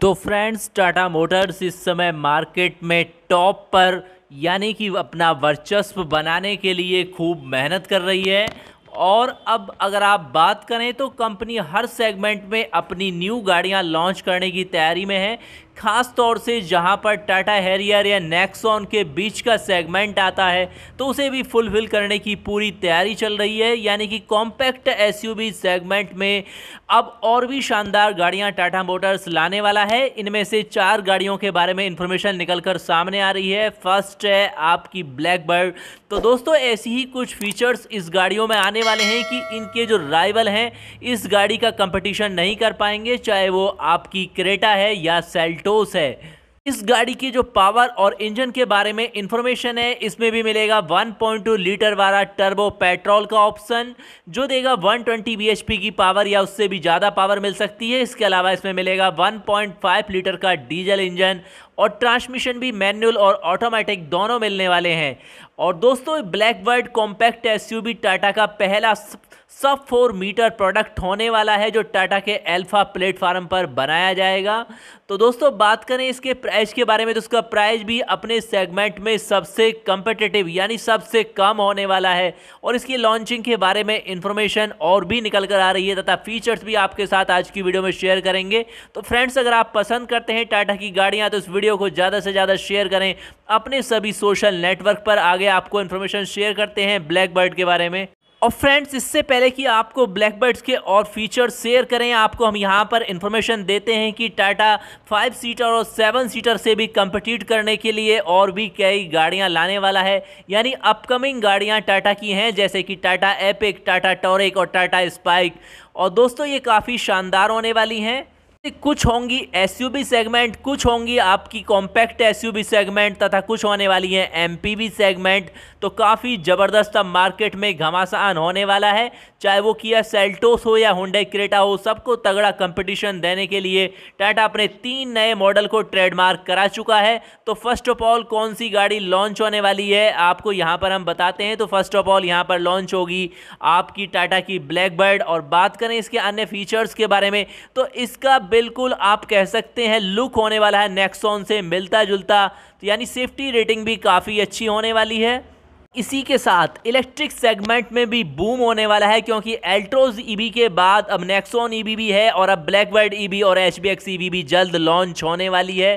तो friends Tata Motors इस समय मार्केट में टॉप पर यानी कि अपना वर्चस्व बनाने के लिए खूब मेहनत कर रही है और अब अगर आप बात करें तो कंपनी हर सेगमेंट में अपनी न्यू गाड़ियां लॉन्च करने की तैयारी में है खास तौर से जहां पर टाटा हैरियर या नेक्सॉन के बीच का सेगमेंट आता है तो उसे भी फुलफिल करने की पूरी तैयारी चल रही है यानी कि कॉम्पैक्ट एसयूवी सेगमेंट में अब और भी शानदार गाड़ियां टाटा मोटर्स लाने वाला है इनमें से चार गाड़ियों के बारे में इन्फॉर्मेशन निकलकर सामने आ रही है फर्स्ट है आपकी ब्लैक बर्ड तो दोस्तों ऐसी ही कुछ फीचर्स इस गाड़ियों में आने वाले हैं कि इनके जो राइवल हैं इस गाड़ी का कंपटीशन नहीं कर पाएंगे चाहे वो आपकी क्रेटा है या सेल्टो सेटोस है इस गाड़ी की जो पावर और इंजन के बारे में इंफॉर्मेशन है इसमें भी मिलेगा 1.2 लीटर वाला टर्बो पेट्रोल का ऑप्शन जो देगा 120 ट्वेंटी की पावर या उससे भी ज़्यादा पावर मिल सकती है इसके अलावा इसमें मिलेगा 1.5 लीटर का डीजल इंजन और ट्रांसमिशन भी मैनुअल और ऑटोमेटिक दोनों मिलने वाले हैं और दोस्तों Blackbird compact S Tata का पहला सब फोर मीटर प्रोडक्ट होने वाला है जो टाटा के एल्फा प्लेटफार्म पर बनाया जाएगा तो दोस्तों बात करें इसके प्राइस के बारे में तो इसका प्राइस भी अपने सेगमेंट में सबसे कंपेटेटिव यानी सबसे कम होने वाला है और इसकी लॉन्चिंग के बारे में इन्फॉर्मेशन और भी निकल कर आ रही है तथा फीचर्स भी आपके साथ आज की वीडियो में शेयर करेंगे तो फ्रेंड्स अगर आप पसंद करते हैं टाटा की गाड़ियाँ तो इस वीडियो को ज़्यादा से ज़्यादा शेयर करें अपने सभी सोशल नेटवर्क पर आगे आपको इन्फॉर्मेशन शेयर करते हैं ब्लैक बर्ड के बारे में और फ्रेंड्स इससे पहले कि आपको ब्लैकबर्ड्स के और फीचर्स शेयर करें आपको हम यहाँ पर इन्फॉर्मेशन देते हैं कि टाटा फाइव सीटर और सेवन सीटर से भी कंपटीट करने के लिए और भी कई गाड़ियाँ लाने वाला है यानी अपकमिंग गाड़ियाँ टाटा की हैं जैसे कि टाटा एपिक टाटा टॉरिक और टाटा स्पाइक और दोस्तों ये काफ़ी शानदार होने वाली हैं कुछ होंगी एस सेगमेंट कुछ होंगी आपकी कॉम्पैक्ट एस सेगमेंट तथा कुछ होने वाली हैं एम सेगमेंट तो काफ़ी ज़बरदस्त अब मार्केट में घमासान होने वाला है चाहे वो किया सेल्टोस हो या हुडे क्रेटा हो सबको तगड़ा कंपटीशन देने के लिए टाटा अपने तीन नए मॉडल को ट्रेडमार्क करा चुका है तो फर्स्ट ऑफ ऑल कौन सी गाड़ी लॉन्च होने वाली है आपको यहाँ पर हम बताते हैं तो फर्स्ट ऑफ ऑल यहाँ पर लॉन्च होगी आपकी टाटा की ब्लैक बर्ड और बात करें इसके अन्य फीचर्स के बारे में तो इसका बिल्कुल आप कह सकते हैं लुक होने वाला है नेक्सॉन से मिलता जुलता तो यानी सेफ्टी रेटिंग भी काफ़ी अच्छी होने वाली है इसी के साथ इलेक्ट्रिक सेगमेंट में भी बूम होने वाला है क्योंकि एल्ट्रोज ईबी e के बाद अब नेक्सोन ईबी e भी है और अब ब्लैकबर्ड ईबी e और एच ईबी भी जल्द लॉन्च होने वाली है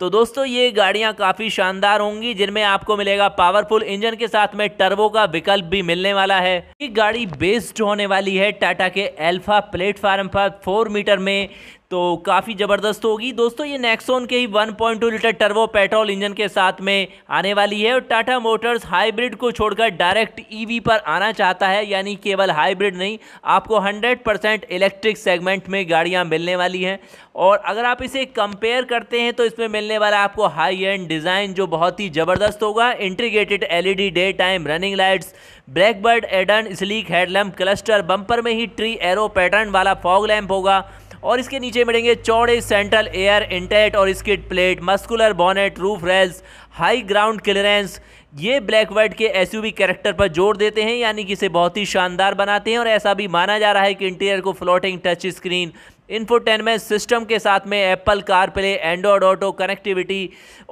तो दोस्तों ये गाड़ियां काफ़ी शानदार होंगी जिनमें आपको मिलेगा पावरफुल इंजन के साथ में टर्बो का विकल्प भी मिलने वाला है ये गाड़ी बेस्ड होने वाली है टाटा के एल्फा प्लेटफार्म पर फोर मीटर में तो काफ़ी ज़बरदस्त होगी दोस्तों ये नेक्सोन के ही 1.2 लीटर टर्बो पेट्रोल इंजन के साथ में आने वाली है और टाटा मोटर्स हाइब्रिड को छोड़कर डायरेक्ट ईवी e पर आना चाहता है यानी केवल हाइब्रिड नहीं आपको 100% इलेक्ट्रिक सेगमेंट में गाड़ियां मिलने वाली हैं और अगर आप इसे कंपेयर करते हैं तो इसमें मिलने वाला आपको हाई एंड डिज़ाइन जो बहुत ही ज़बरदस्त होगा integrated L daytime running lights Blackbird एडन स्लीक हेडलैम्प क्लस्टर बम्पर में ही ट्री एरो पैटर्न वाला फॉग लैम्प होगा और इसके नीचे मिलेंगे चौड़े सेंट्रल एयर इंटेट और skid plate muscular bonnet roof rails high ground clearance ये ब्लैक वर्ड के एस कैरेक्टर पर जोर देते हैं यानी कि इसे बहुत ही शानदार बनाते हैं और ऐसा भी माना जा रहा है कि इंटीरियर को floating touch screen infotainment system के साथ में Apple CarPlay Android Auto connectivity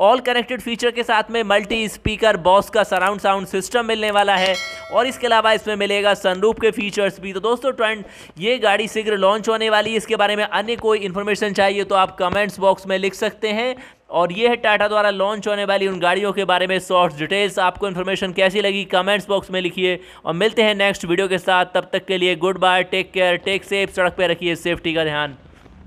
all connected feature के साथ में मल्टी स्पीकर बॉस का सराउंड साउंड सिस्टम मिलने वाला है और इसके अलावा इसमें मिलेगा सनरूप के फीचर्स भी तो दोस्तों ट्रेंड ये गाड़ी शीघ्र लॉन्च होने वाली है इसके बारे में अन्य कोई इन्फॉर्मेशन चाहिए तो आप कमेंट्स बॉक्स में लिख सकते हैं और ये है टाटा द्वारा लॉन्च होने वाली उन गाड़ियों के बारे में शॉर्ट्स डिटेल्स आपको इन्फॉर्मेशन कैसी लगी कमेंट्स बॉक्स में लिखिए और मिलते हैं नेक्स्ट वीडियो के साथ तब तक के लिए goodbye take care take safe सड़क पर रखिए सेफ्टी का ध्यान